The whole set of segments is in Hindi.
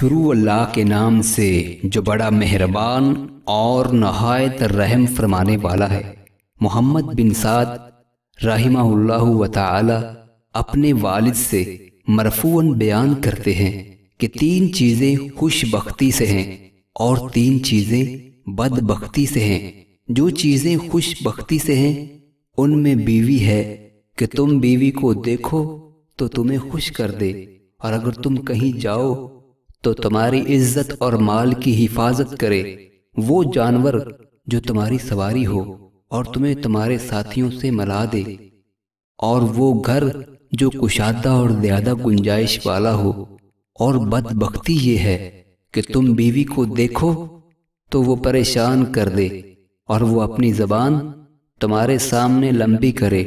शुरू अल्लाह के नाम से जो बड़ा मेहरबान और नहायत रहम फरमाने वाला है मोहम्मद बिन साद रहीमा अपने वालिद से मरफून बयान करते हैं कि तीन चीज़ें खुशबख्ती से हैं और तीन चीज़ें बदबख्ती से हैं जो चीज़ें खुशबख्ती से हैं उनमें बीवी है कि तुम बीवी को देखो तो तुम्हें खुश कर दे और अगर तुम कहीं जाओ तो तुम्हारी इज्जत और माल की हिफाजत करे वो जानवर जो तुम्हारी सवारी हो और तुम्हें तुम्हारे साथियों से मला दे और वो घर जो कुशादा और ज्यादा गुंजाइश वाला हो और बदबख्ती ये है कि तुम बीवी को देखो तो वो परेशान कर दे और वो अपनी जबान तुम्हारे सामने लंबी करे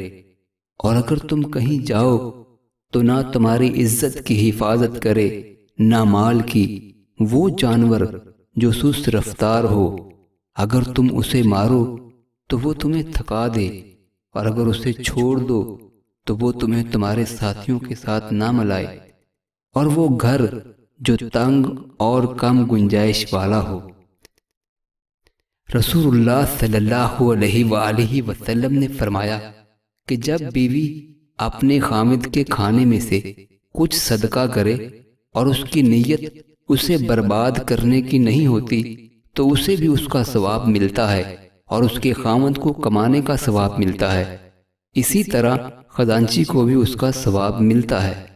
और अगर तुम कहीं जाओ तो ना तुम्हारी इज्जत की हिफाजत करे नामाल की वो जानवर जो सुस्त रफ्तार हो अगर तुम उसे मारो तो वो तुम्हें थका दे और अगर उसे छोड़ दो तो वो तुम्हें तुम्हारे साथियों के साथ ना मिलाए और वो घर जो तंग और कम गुंजाइश वाला हो रसूलुल्लाह सल्लल्लाहु अलैहि वसल्लम ने फरमाया कि जब बीवी अपने खामिद के खाने में से कुछ सदका करे और उसकी नीयत उसे बर्बाद करने की नहीं होती तो उसे भी उसका स्वाब मिलता है और उसके खामद को कमाने का स्वाब मिलता है इसी तरह खजांची को भी उसका स्वाब मिलता है